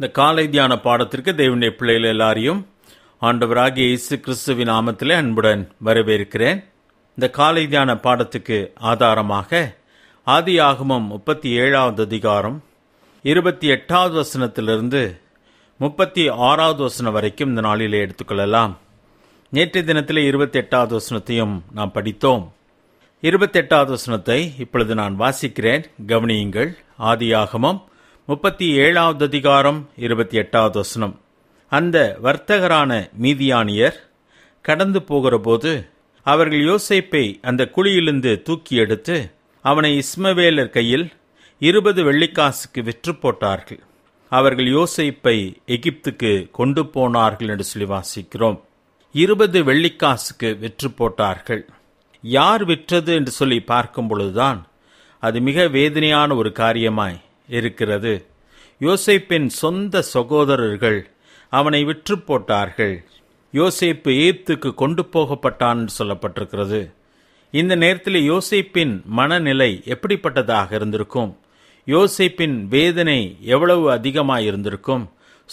இந்த காலை தியான பாடத்திற்கு தேவனுடைய பிள்ளைகள் எல்லாரையும் ஆண்டவராகிய இயேசு கிறிஸ்துவின் நாமத்தில் அன்புடன் வரவேற்கிறேன் இந்த காலை தியான பாடத்துக்கு ஆதாரமாக ஆதி ஆகமம் முப்பத்தி ஏழாவது அதிகாரம் இருபத்தி எட்டாவது வசனத்திலிருந்து முப்பத்தி ஆறாவது வசனம் வரைக்கும் இந்த நாளில் எடுத்துக்கொள்ளலாம் நேற்றைய தினத்தில் இருபத்தி எட்டாவது வசனத்தையும் நாம் படித்தோம் இருபத்தி எட்டாவது வசனத்தை இப்பொழுது நான் வாசிக்கிறேன் கவனியுங்கள் ஆதி ஆகமம் முப்பத்தி ஏழாவது அதிகாரம் இருபத்தி எட்டாவது வசனம் அந்த வர்த்தகரான மீதியானியர் கடந்து போகிறபோது அவர்கள் யோசைப்பை அந்த குழியிலிருந்து தூக்கி எடுத்து அவனை இஸ்மவேலர் கையில் இருபது வெள்ளிக்காசுக்கு விற்று போட்டார்கள் அவர்கள் யோசைப்பை எகிப்துக்கு கொண்டு போனார்கள் என்று சொல்லி வாசிக்கிறோம் இருபது வெள்ளிக்காசுக்கு விற்று போட்டார்கள் யார் விற்றது என்று சொல்லி பார்க்கும் பொழுதுதான் அது மிக வேதனையான ஒரு காரியமாய் இருக்கிறது யோசேப்பின் சொந்த சகோதரர்கள் அவனை விற்று போட்டார்கள் யோசேப்பு ஈப்துக்கு கொண்டு போகப்பட்டான் சொல்லப்பட்டிருக்கிறது இந்த நேரத்தில் யோசேப்பின் மனநிலை எப்படிப்பட்டதாக இருந்திருக்கும் யோசேப்பின் வேதனை எவ்வளவு அதிகமாக இருந்திருக்கும்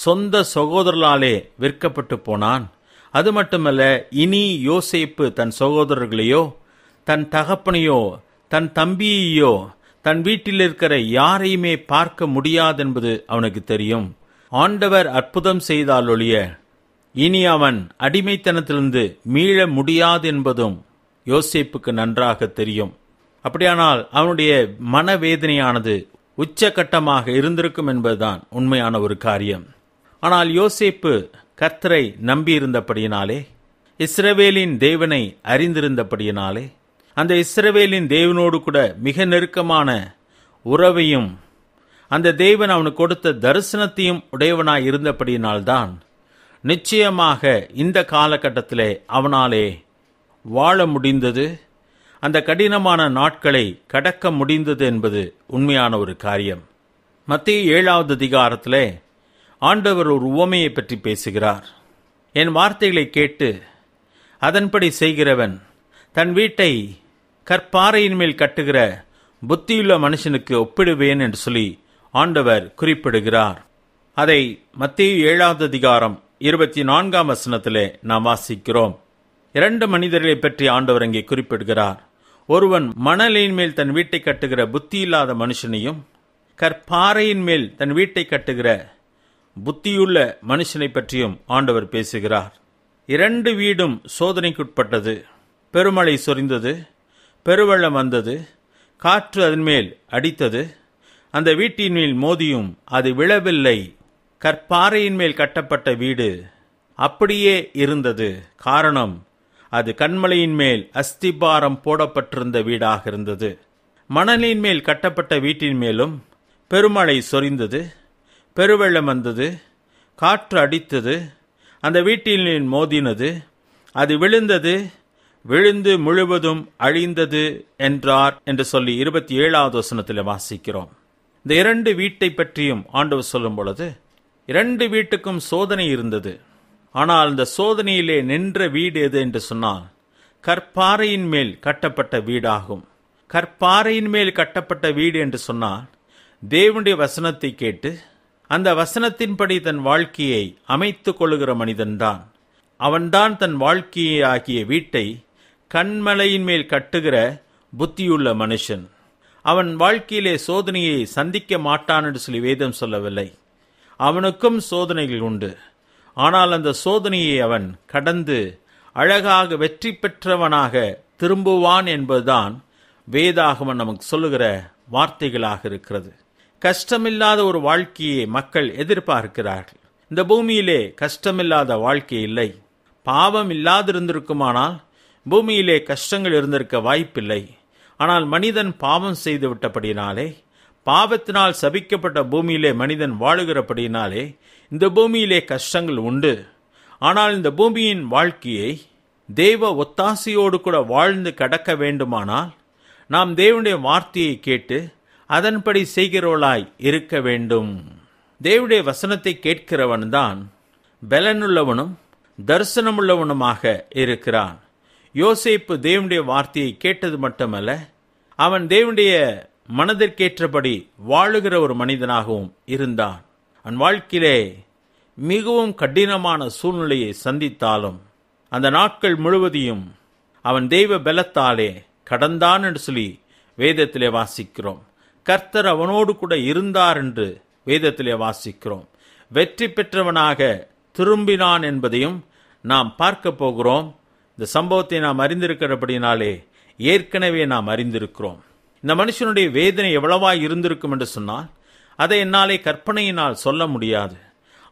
சொந்த சகோதரர்களாலே விற்கப்பட்டு போனான் அது மட்டுமல்ல இனி யோசேப்பு தன் சகோதரர்களையோ தன் தகப்பனையோ தன் தம்பியையோ தன் வீட்டில் இருக்கிற யாரையுமே பார்க்க முடியாதென்பது அவனுக்கு தெரியும் ஆண்டவர் அற்புதம் செய்தாலொழிய இனி அவன் அடிமைத்தனத்திலிருந்து மீள முடியாது என்பதும் யோசிப்புக்கு நன்றாக தெரியும் அப்படியானால் அவனுடைய மனவேதனையானது உச்சகட்டமாக இருந்திருக்கும் என்பதுதான் உண்மையான ஒரு காரியம் ஆனால் யோசிப்பு கர்த்தரை நம்பியிருந்தபடியினாலே இஸ்ரவேலின் தேவனை அறிந்திருந்தபடியினாலே அந்த இஸ்ரவேலின் தேவனோடு கூட மிக நெருக்கமான உறவையும் அந்த தேவன் அவனுக்கு கொடுத்த தரிசனத்தையும் உடையவனாய் இருந்தபடியினால்தான் நிச்சயமாக இந்த காலகட்டத்திலே அவனாலே வாழ முடிந்தது அந்த கடினமான நாட்களை கடக்க முடிந்தது என்பது உண்மையான ஒரு காரியம் மத்திய ஏழாவது அதிகாரத்திலே ஆண்டவர் ஒரு உவமையை பற்றி பேசுகிறார் என் வார்த்தைகளை கேட்டு அதன்படி செய்கிறவன் தன் வீட்டை கற்பாறையின் மேல் கட்டுகிற புத்தியுள்ள மனுஷனுக்கு ஒப்பிடுவேன் என்று சொல்லி ஆண்டவர் குறிப்பிடுகிறார் அதை மத்திய ஏழாவது அதிகாரம் இருபத்தி நான்காம் வசனத்திலே நாம் வாசிக்கிறோம் இரண்டு மனிதர்களை பற்றி ஆண்டவர் இங்கே குறிப்பிடுகிறார் ஒருவன் மணலின் மேல் தன் வீட்டை கட்டுகிற புத்தி இல்லாத மனுஷனையும் கற்பாறையின் மேல் தன் வீட்டை கட்டுகிற புத்தியுள்ள மனுஷனை பற்றியும் ஆண்டவர் பேசுகிறார் இரண்டு வீடும் சோதனைக்குட்பட்டது பெருமழை சொரிந்தது பெருவெள்ளம் வந்தது காற்று அதன்மேல் அடித்தது அந்த வீட்டின் மேல் மோதியும் அது விழவில்லை கற்பாறையின் மேல் கட்டப்பட்ட வீடு அப்படியே இருந்தது காரணம் அது கண்மலையின் மேல் அஸ்திபாரம் போடப்பட்டிருந்த வீடாக இருந்தது மணலின் மேல் கட்டப்பட்ட வீட்டின் மேலும் பெருமழை சொரிந்தது பெருவெள்ளம் வந்தது காற்று அடித்தது அந்த வீட்டின் மோதினது அது விழுந்தது விழுந்து முழுவதும் அழிந்தது என்றார் என்று சொல்லி இருபத்தி ஏழாவது வசனத்தில் வாசிக்கிறோம் இந்த இரண்டு வீட்டை பற்றியும் ஆண்டவர் சொல்லும் பொழுது இரண்டு வீட்டுக்கும் சோதனை இருந்தது ஆனால் இந்த சோதனையிலே நின்ற வீடு எது என்று சொன்னால் கற்பாறையின் மேல் கட்டப்பட்ட வீடாகும் கற்பாறையின் மேல் கட்டப்பட்ட வீடு என்று சொன்னால் தேவனுடைய வசனத்தை கேட்டு அந்த வசனத்தின்படி தன் வாழ்க்கையை அமைத்து கொள்ளுகிற மனிதன்தான் அவன்தான் தன் வாழ்க்கையாகிய வீட்டை கண்மலையின் மேல் கட்டுகிற புத்தியுள்ள மனுஷன் அவன் வாழ்க்கையிலே சோதனையை சந்திக்க மாட்டான் என்று சொல்லி வேதம் சொல்லவில்லை அவனுக்கும் சோதனைகள் உண்டு ஆனால் அந்த சோதனையை அவன் கடந்து அழகாக வெற்றி பெற்றவனாக திரும்புவான் என்பதுதான் வேதாகமன் நமக்கு சொல்லுகிற வார்த்தைகளாக இருக்கிறது கஷ்டமில்லாத ஒரு வாழ்க்கையை மக்கள் எதிர்பார்க்கிறார்கள் இந்த பூமியிலே கஷ்டமில்லாத வாழ்க்கை இல்லை பாவம் இல்லாதிருந்திருக்குமானால் பூமியிலே கஷ்டங்கள் இருந்திருக்க வாய்ப்பில்லை ஆனால் மனிதன் பாவம் செய்து விட்டபடினாலே பாவத்தினால் சபிக்கப்பட்ட பூமியிலே மனிதன் வாழுகிறபடினாலே இந்த பூமியிலே கஷ்டங்கள் உண்டு ஆனால் இந்த பூமியின் வாழ்க்கையை தெய்வ ஒத்தாசையோடு கூட வாழ்ந்து கடக்க வேண்டுமானால் நாம் தேவனுடைய வார்த்தையை கேட்டு அதன்படி செய்கிறவளாய் இருக்க வேண்டும் தேவனுடைய வசனத்தை கேட்கிறவன்தான் பலனுள்ளவனும் தரிசனமுள்ளவனுமாக இருக்கிறான் யோசேப்பு தேவனுடைய வார்த்தையை கேட்டது மட்டுமல்ல அவன் தேவனுடைய மனதிற்கேற்றபடி வாழுகிற ஒரு மனிதனாகவும் இருந்தான் அவன் வாழ்க்கையிலே மிகவும் கடினமான சூழ்நிலையை சந்தித்தாலும் அந்த நாட்கள் முழுவதையும் அவன் தெய்வ பலத்தாலே கடந்தான் என்று சொல்லி வேதத்திலே வாசிக்கிறோம் கர்த்தர் அவனோடு கூட இருந்தார் என்று வேதத்திலே வாசிக்கிறோம் வெற்றி பெற்றவனாக திரும்பினான் என்பதையும் நாம் பார்க்க போகிறோம் இந்த சம்பவத்தை நாம் அறிந்திருக்கிறபடினாலே ஏற்கனவே நாம் அறிந்திருக்கிறோம் இந்த மனுஷனுடைய வேதனை எவ்வளவாக இருந்திருக்கும் என்று சொன்னால் அதை என்னாலே கற்பனையினால் சொல்ல முடியாது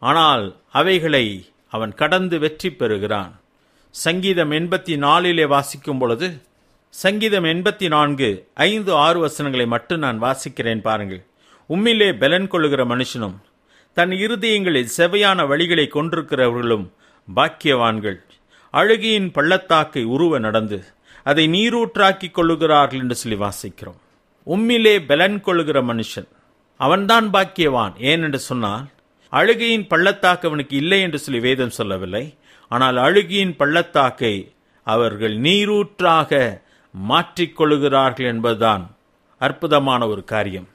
ஆனால் அவைகளை அவன் கடந்து வெற்றி பெறுகிறான் சங்கீதம் எண்பத்தி நாலிலே வாசிக்கும் பொழுது சங்கீதம் எண்பத்தி நான்கு ஐந்து ஆறு வசனங்களை மட்டும் நான் வாசிக்கிறேன் பாருங்கள் உம்மிலே பலன் கொள்ளுகிற மனுஷனும் தன் இருதயங்களில் செவையான வழிகளை கொண்டிருக்கிறவர்களும் பாக்கியவான்கள் அழுகியின் பள்ளத்தாக்கை உருவ நடந்து அதை நீரூற்றாக்கி கொள்ளுகிறார்கள் என்று சொல்லி வாசிக்கிறோம் உம்மிலே பலன் கொள்ளுகிற மனுஷன் அவன்தான் பாக்கியவான் ஏன் என்று சொன்னால் அழுகையின் பள்ளத்தாக்கு அவனுக்கு இல்லை என்று சொல்லி வேதம் சொல்லவில்லை ஆனால் அழுகியின் பள்ளத்தாக்கை அவர்கள் நீரூற்றாக மாற்றிக்கொள்ளுகிறார்கள் என்பதுதான் அற்புதமான ஒரு காரியம்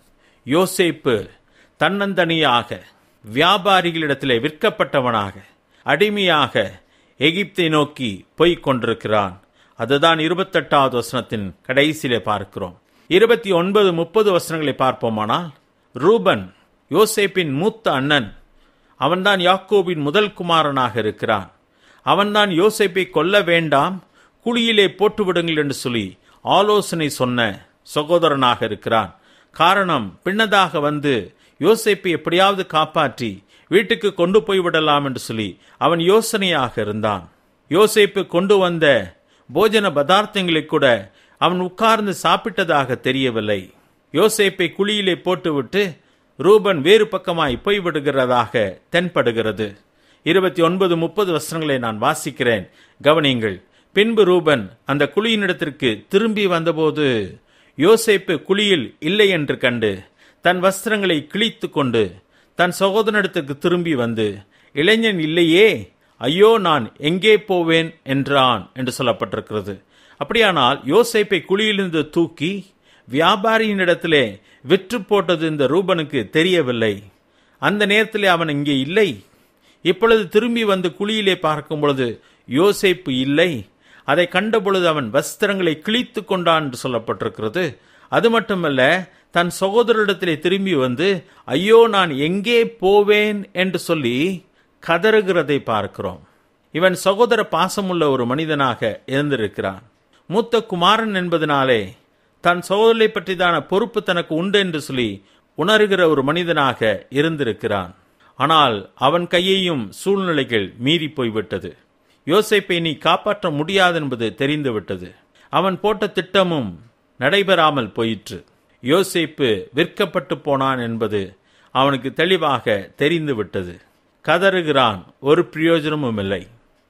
யோசேப்பு தன்னந்தனியாக வியாபாரிகளிடத்திலே விற்கப்பட்டவனாக அடிமையாக எகிப்தை நோக்கி போய்க் கொண்டிருக்கிறான் அதுதான் இருபத்தெட்டாவது வசனத்தின் கடைசியிலே பார்க்கிறோம் இருபத்தி ஒன்பது முப்பது வசனங்களை பார்ப்போமானால் ரூபன் யோசேப்பின் மூத்த அண்ணன் அவன்தான் யாக்கோபின் முதல் குமாரனாக இருக்கிறான் அவன்தான் யோசேப்பை கொல்ல வேண்டாம் குழியிலே போட்டுவிடுங்கள் என்று சொல்லி ஆலோசனை சொன்ன சகோதரனாக இருக்கிறான் காரணம் பின்னதாக வந்து யோசேப்பை எப்படியாவது காப்பாற்றி வீட்டுக்கு கொண்டு போய்விடலாம் என்று சொல்லி அவன் யோசனையாக இருந்தான் யோசிப்பு கொண்டு வந்த போஜன பதார்த்தங்களை கூட அவன் உட்கார்ந்து சாப்பிட்டதாக தெரியவில்லை யோசேப்பை குழியிலே போட்டுவிட்டு ரூபன் வேறு பக்கமாய் போய்விடுகிறதாக தென்படுகிறது இருபத்தி ஒன்பது முப்பது வசனங்களை நான் வாசிக்கிறேன் கவனியுங்கள் பின்பு ரூபன் அந்த குழியினிடத்திற்கு திரும்பி வந்தபோது யோசேப்பு குழியில் இல்லை என்று கண்டு தன் வஸ்திரங்களை கிழித்து கொண்டு தன் சகோதரனிடத்துக்கு திரும்பி வந்து இளைஞன் இல்லையே ஐயோ நான் எங்கே போவேன் என்றான் என்று சொல்லப்பட்டிருக்கிறது அப்படியானால் யோசைப்பை குழியிலிருந்து தூக்கி வியாபாரியினிடத்திலே விற்று போட்டது இந்த ரூபனுக்கு தெரியவில்லை அந்த நேரத்தில் அவன் இங்கே இல்லை இப்பொழுது திரும்பி வந்து குழியிலே பார்க்கும் பொழுது யோசைப்பு இல்லை அதை கண்டபொழுது அவன் வஸ்திரங்களை கிழித்து கொண்டான் என்று சொல்லப்பட்டிருக்கிறது அது மட்டுமல்ல தன் சகோதரரிடத்திலே திரும்பி வந்து ஐயோ நான் எங்கே போவேன் என்று சொல்லி கதறுகிறதை பார்க்கிறோம் இவன் சகோதர பாசமுள்ள ஒரு மனிதனாக இருந்திருக்கிறான் மூத்த குமாரன் என்பதனாலே தன் சகோதரை பற்றிதான பொறுப்பு தனக்கு உண்டு என்று சொல்லி உணர்கிற ஒரு மனிதனாக இருந்திருக்கிறான் ஆனால் அவன் கையையும் சூழ்நிலைகள் மீறி போய்விட்டது யோசைப்பை நீ காப்பாற்ற முடியாது என்பது தெரிந்துவிட்டது அவன் போட்ட திட்டமும் நடைபெறாமல் போயிற்று யோசிப்பு விற்கப்பட்டு போனான் என்பது அவனுக்கு தெளிவாக தெரிந்துவிட்டது கதறுகிறான் ஒரு பிரயோஜனமும் இல்லை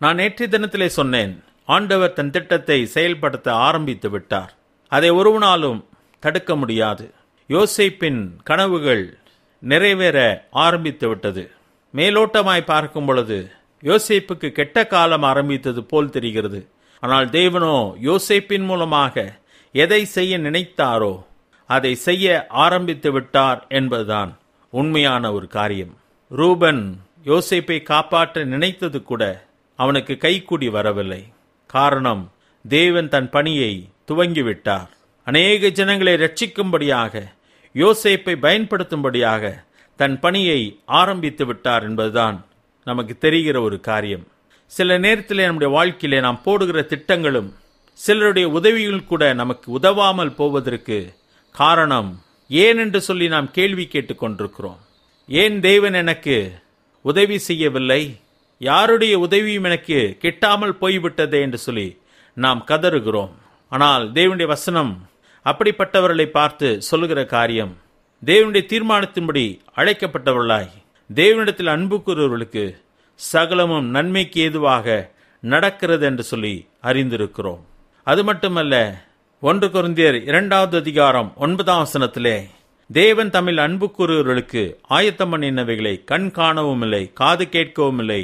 நான் நேற்றைய தினத்திலே சொன்னேன் ஆண்டவர் தன் திட்டத்தை செயல்படுத்த ஆரம்பித்து விட்டார் அதை ஒருவனாலும் தடுக்க முடியாது யோசிப்பின் கனவுகள் நிறைவேற ஆரம்பித்து விட்டது மேலோட்டமாய் பார்க்கும் பொழுது யோசிப்புக்கு கெட்ட காலம் ஆரம்பித்தது போல் தெரிகிறது ஆனால் தேவனோ யோசிப்பின் மூலமாக எதை செய்ய நினைத்தாரோ அதை செய்ய ஆரம்பித்து விட்டார் என்பதுதான் உண்மையான ஒரு காரியம் ரூபன் யோசிப்பை காப்பாற்ற நினைத்தது கூட அவனுக்கு கைக்குடி வரவில்லை காரணம் தேவன் தன் பணியை துவங்கிவிட்டார் அநேக ஜனங்களை ரட்சிக்கும்படியாக யோசேப்பை பயன்படுத்தும்படியாக தன் பணியை ஆரம்பித்து விட்டார் என்பதுதான் நமக்கு தெரிகிற ஒரு காரியம் சில நேரத்தில் நம்முடைய வாழ்க்கையிலே நாம் போடுகிற திட்டங்களும் சிலருடைய உதவிகள் கூட நமக்கு உதவாமல் போவதற்கு காரணம் ஏன் என்று சொல்லி நாம் கேள்வி கேட்டுக்கொண்டிருக்கிறோம் ஏன் தேவன் எனக்கு உதவி செய்யவில்லை யாருடைய உதவியும் எனக்கு கிட்டாமல் போய்விட்டதே என்று சொல்லி நாம் கதறுகிறோம் ஆனால் தேவனுடைய வசனம் அப்படிப்பட்டவர்களை பார்த்து சொல்லுகிற காரியம் தேவனுடைய தீர்மானத்தின்படி அழைக்கப்பட்டவர்களாய் தேவனிடத்தில் அன்பு கூறுவர்களுக்கு சகலமும் நன்மைக்கு ஏதுவாக நடக்கிறது என்று சொல்லி அறிந்திருக்கிறோம் அது மட்டுமல்ல ஒன்று குருந்தியர் இரண்டாவது அதிகாரம் ஒன்பதாம் வசனத்திலே தேவன் தமிழ் அன்பு அன்புக்குரியவர்களுக்கு ஆயத்தம் பண்ணினவைகளை கண் காணவும் இல்லை காது கேட்கவும் இல்லை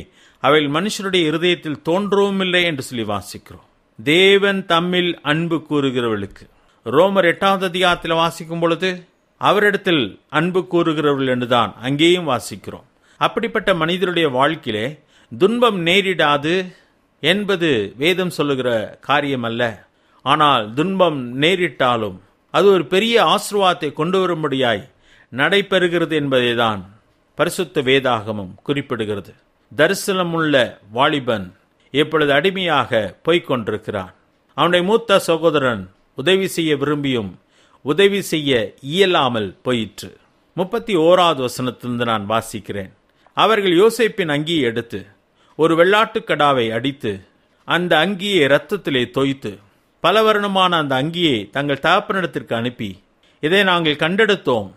அவைகள் மனுஷருடைய இருதயத்தில் தோன்றவும் இல்லை என்று சொல்லி வாசிக்கிறோம் தேவன் தமிழ் அன்பு கூறுகிறவர்களுக்கு ரோமர் எட்டாவது அதிகாரத்தில் வாசிக்கும் பொழுது அவரிடத்தில் அன்பு கூறுகிறவர்கள் என்றுதான் அங்கேயும் வாசிக்கிறோம் அப்படிப்பட்ட மனிதருடைய வாழ்க்கையிலே துன்பம் நேரிடாது என்பது வேதம் சொல்லுகிற காரியம் அல்ல ஆனால் துன்பம் நேரிட்டாலும் அது ஒரு பெரிய ஆசிர்வாதத்தை கொண்டு வரும்படியாய் நடைபெறுகிறது என்பதைதான் பரிசுத்த வேதாகமம் குறிப்பிடுகிறது தரிசனமுள்ள வாலிபன் இப்பொழுது அடிமையாக போய்கொண்டிருக்கிறான் அவனுடைய மூத்த சகோதரன் உதவி செய்ய விரும்பியும் உதவி செய்ய இயலாமல் போயிற்று முப்பத்தி ஓராவது வசனத்திலிருந்து நான் வாசிக்கிறேன் அவர்கள் யோசிப்பின் அங்கி எடுத்து ஒரு வெள்ளாட்டுக்கடாவை அடித்து அந்த அங்கியை இரத்தத்திலே தொய்த்து பல வருடமான அந்த அங்கியை தங்கள் தகப்பனிடத்திற்கு அனுப்பி இதை நாங்கள் கண்டெடுத்தோம்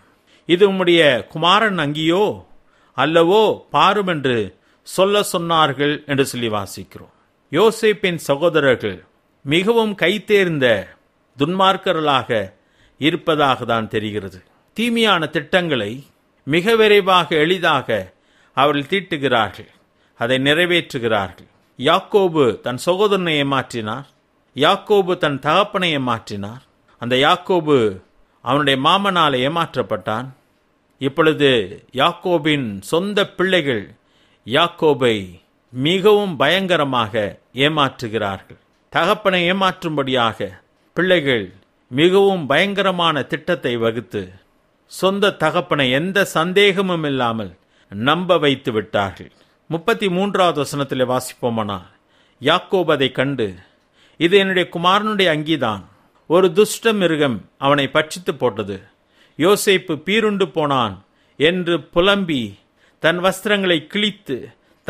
இது உம்முடைய குமாரன் அங்கியோ அல்லவோ பாரும் என்று சொல்ல சொன்னார்கள் என்று சொல்லி வாசிக்கிறோம் யோசேப்பின் சகோதரர்கள் மிகவும் கைத்தேர்ந்த துன்மார்க்கர்களாக இருப்பதாக தான் தெரிகிறது தீமையான திட்டங்களை மிக விரைவாக எளிதாக அவர்கள் தீட்டுகிறார்கள் அதை நிறைவேற்றுகிறார்கள் யாக்கோபு தன் சகோதரனை ஏமாற்றினார் யாக்கோபு தன் தகப்பனை ஏமாற்றினார் அந்த யாக்கோபு அவனுடைய மாமனால் ஏமாற்றப்பட்டான் இப்பொழுது யாக்கோபின் சொந்த பிள்ளைகள் யாக்கோபை மிகவும் பயங்கரமாக ஏமாற்றுகிறார்கள் தகப்பனை ஏமாற்றும்படியாக பிள்ளைகள் மிகவும் பயங்கரமான திட்டத்தை வகுத்து சொந்த தகப்பனை எந்த சந்தேகமும் இல்லாமல் நம்ப வைத்து விட்டார்கள் முப்பத்தி மூன்றாவது வசனத்தில் வாசிப்போமானா யாக்கோப் அதை கண்டு இது என்னுடைய குமாரனுடைய அங்கிதான் ஒரு துஷ்ட மிருகம் அவனை பட்சித்து போட்டது யோசைப்பு பீருண்டு போனான் என்று புலம்பி தன் வஸ்திரங்களை கிழித்து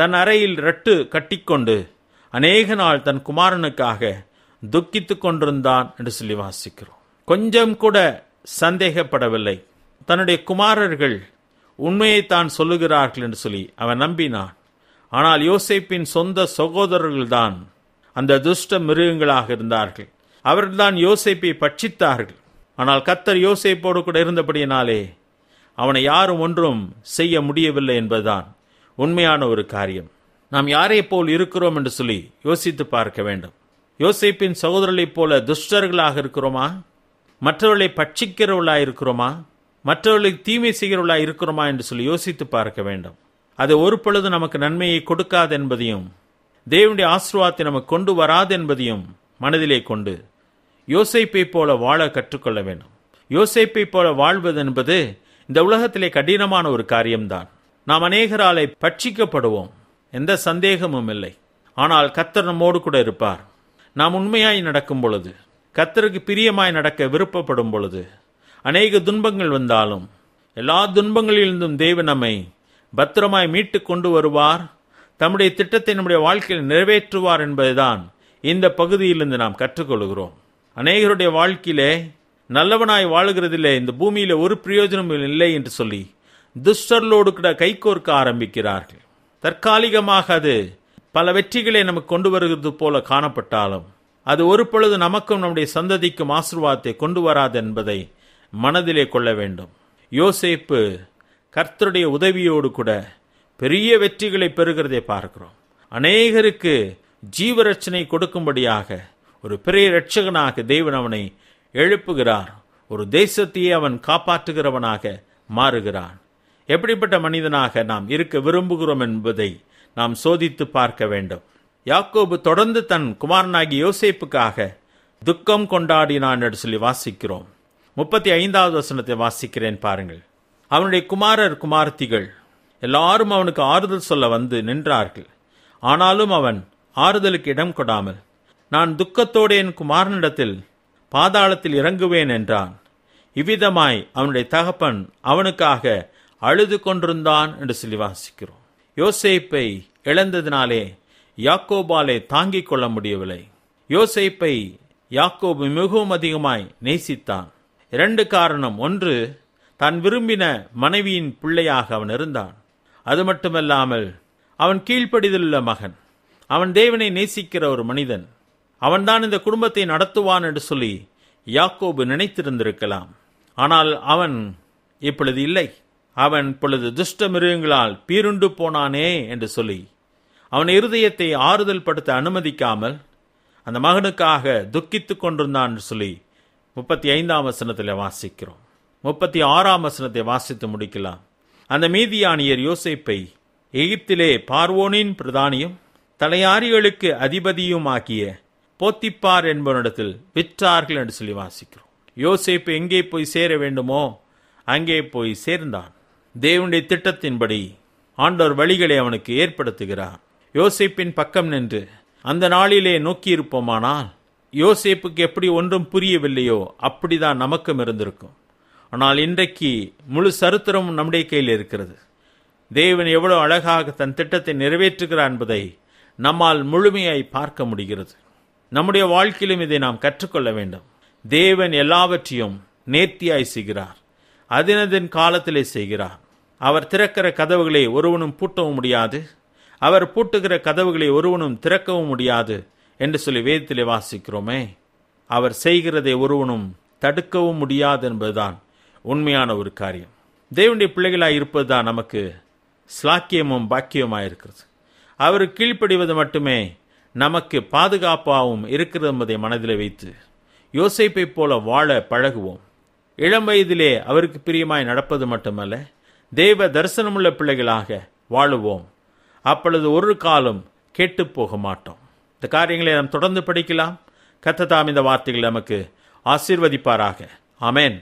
தன் அறையில் ரட்டு கட்டிக்கொண்டு அநேக நாள் தன் குமாரனுக்காக துக்கித்து கொண்டிருந்தான் என்று சொல்லி வாசிக்கிறோம் கொஞ்சம் கூட சந்தேகப்படவில்லை தன்னுடைய குமாரர்கள் உண்மையை தான் சொல்லுகிறார்கள் என்று சொல்லி அவன் நம்பினான் ஆனால் யோசேப்பின் சொந்த சகோதரர்கள்தான் அந்த துஷ்ட மிருகங்களாக இருந்தார்கள் அவர்கள்தான் யோசேப்பை பட்சித்தார்கள் ஆனால் கத்தர் யோசேப்போடு கூட இருந்தபடியினாலே அவனை யாரும் ஒன்றும் செய்ய முடியவில்லை என்பதுதான் உண்மையான ஒரு காரியம் நாம் யாரை போல் இருக்கிறோம் என்று சொல்லி யோசித்து பார்க்க வேண்டும் யோசிப்பின் சகோதரர்களைப் போல துஷ்டர்களாக இருக்கிறோமா மற்றவர்களை பட்சிக்கிறவர்களாக இருக்கிறோமா மற்றவர்களை தீமை செய்கிறவர்களாக இருக்கிறோமா என்று சொல்லி யோசித்து பார்க்க வேண்டும் அது ஒரு பொழுது நமக்கு நன்மையை கொடுக்காது என்பதையும் தேவனுடைய ஆசிர்வாதத்தை நமக்கு கொண்டு வராது என்பதையும் மனதிலே கொண்டு யோசைப்பை போல வாழ கற்றுக்கொள்ள வேண்டும் யோசைப்பை போல வாழ்வது என்பது இந்த உலகத்திலே கடினமான ஒரு காரியம்தான் நாம் அநேகராலை பட்சிக்கப்படுவோம் எந்த சந்தேகமும் இல்லை ஆனால் கத்தர் நம்மோடு கூட இருப்பார் நாம் உண்மையாய் நடக்கும் பொழுது கத்தருக்கு பிரியமாய் நடக்க விருப்பப்படும் பொழுது அநேக துன்பங்கள் வந்தாலும் எல்லா துன்பங்களிலிருந்தும் தேவ நம்மை பத்திரமாய் மீட்டு கொண்டு வருவார் தம்முடைய திட்டத்தை நம்முடைய வாழ்க்கையில் நிறைவேற்றுவார் என்பதுதான் இந்த பகுதியிலிருந்து நாம் கற்றுக்கொள்கிறோம் அநேகருடைய வாழ்க்கையிலே நல்லவனாய் வாழுகிறதிலே இந்த பூமியில் ஒரு பிரயோஜனமும் இல்லை என்று சொல்லி துஷ்டர்களோடு கூட கைகோர்க்க ஆரம்பிக்கிறார்கள் தற்காலிகமாக அது பல வெற்றிகளை நமக்கு கொண்டு வருகிறது போல காணப்பட்டாலும் அது ஒரு பொழுது நமக்கும் நம்முடைய சந்ததிக்கும் ஆசிர்வாதத்தை கொண்டு வராது என்பதை மனதிலே கொள்ள வேண்டும் யோசேப்பு கர்த்தருடைய உதவியோடு கூட பெரிய வெற்றிகளை பெறுகிறதை பார்க்கிறோம் அநேகருக்கு ஜீவரட்சனை கொடுக்கும்படியாக ஒரு பெரிய ரட்சகனாக தேவன் அவனை எழுப்புகிறார் ஒரு தேசத்தையே அவன் காப்பாற்றுகிறவனாக மாறுகிறான் எப்படிப்பட்ட மனிதனாக நாம் இருக்க விரும்புகிறோம் என்பதை நாம் சோதித்து பார்க்க வேண்டும் யாக்கோபு தொடர்ந்து தன் குமாரனாகி யோசேப்புக்காக துக்கம் கொண்டாடினான் என்று சொல்லி வாசிக்கிறோம் முப்பத்தி ஐந்தாவது வசனத்தை வாசிக்கிறேன் பாருங்கள் அவனுடைய குமாரர் குமார்த்திகள் எல்லாரும் அவனுக்கு ஆறுதல் சொல்ல வந்து நின்றார்கள் ஆனாலும் அவன் ஆறுதலுக்கு இடம் கொடாமல் நான் துக்கத்தோடு என் குமாரனிடத்தில் பாதாளத்தில் இறங்குவேன் என்றான் இவ்விதமாய் அவனுடைய தகப்பன் அவனுக்காக அழுது கொண்டிருந்தான் என்று சொல்லி வாசிக்கிறோம் யோசேப்பை இழந்ததினாலே யாக்கோபாலை தாங்கிக் கொள்ள முடியவில்லை யோசேப்பை யாக்கோபு மிகவும் அதிகமாய் நேசித்தான் இரண்டு காரணம் ஒன்று தான் விரும்பின மனைவியின் பிள்ளையாக அவன் இருந்தான் அது மட்டுமல்லாமல் அவன் கீழ்ப்படிதலுள்ள மகன் அவன் தேவனை நேசிக்கிற ஒரு மனிதன் அவன்தான் இந்த குடும்பத்தை நடத்துவான் என்று சொல்லி யாக்கோபு நினைத்திருந்திருக்கலாம் ஆனால் அவன் இப்பொழுது இல்லை அவன் இப்பொழுது துஷ்ட மிருகங்களால் பீருண்டு போனானே என்று சொல்லி அவன் இருதயத்தை ஆறுதல் படுத்த அனுமதிக்காமல் அந்த மகனுக்காக துக்கித்து கொண்டிருந்தான் என்று சொல்லி முப்பத்தி ஐந்தாம் வசனத்தில் வாசிக்கிறோம் முப்பத்தி ஆறாம் வசனத்தை வாசித்து முடிக்கலாம் அந்த மீதியானியர் யோசைப்பை எகிப்திலே பார்வோனின் பிரதானியும் தலையாரிகளுக்கு அதிபதியும் ஆகிய போத்திப்பார் என்பவனிடத்தில் விற்றார்கள் என்று சொல்லி வாசிக்கிறோம் யோசேப்பு எங்கே போய் சேர வேண்டுமோ அங்கே போய் சேர்ந்தான் தேவனுடைய திட்டத்தின்படி ஆண்டோர் வழிகளை அவனுக்கு ஏற்படுத்துகிறார் யோசேப்பின் பக்கம் நின்று அந்த நாளிலே நோக்கியிருப்போமானால் யோசேப்புக்கு எப்படி ஒன்றும் புரியவில்லையோ அப்படிதான் நமக்கும் இருந்திருக்கும் ஆனால் இன்றைக்கு முழு சருத்திரமும் நம்முடைய கையில் இருக்கிறது தேவன் எவ்வளோ அழகாக தன் திட்டத்தை நிறைவேற்றுகிறார் என்பதை நம்மால் முழுமையாய் பார்க்க முடிகிறது நம்முடைய வாழ்க்கையிலும் இதை நாம் கற்றுக்கொள்ள வேண்டும் தேவன் எல்லாவற்றையும் நேர்த்தியாய் செய்கிறார் அதினதின் காலத்திலே செய்கிறார் அவர் திறக்கிற கதவுகளை ஒருவனும் பூட்டவும் முடியாது அவர் பூட்டுகிற கதவுகளை ஒருவனும் திறக்கவும் முடியாது என்று சொல்லி வேதத்திலே வாசிக்கிறோமே அவர் செய்கிறதை ஒருவனும் தடுக்கவும் முடியாது என்பதுதான் உண்மையான ஒரு காரியம் தேவனுடைய பிள்ளைகளாக இருப்பது தான் நமக்கு ஸ்லாக்கியமும் பாக்கியமாக இருக்கிறது அவர் கீழ்ப்படிவது மட்டுமே நமக்கு பாதுகாப்பாகவும் இருக்கிறது என்பதை மனதில் வைத்து யோசிப்பை போல வாழ பழகுவோம் இளம் வயதிலே அவருக்கு பிரியமாய் நடப்பது மட்டுமல்ல தெய்வ தரிசனமுள்ள பிள்ளைகளாக வாழுவோம் அப்பொழுது ஒரு காலம் கெட்டு போக மாட்டோம் இந்த காரியங்களை நாம் தொடர்ந்து படிக்கலாம் கத்ததாம் இந்த வார்த்தைகள் நமக்கு ஆசீர்வதிப்பாராக அமேன்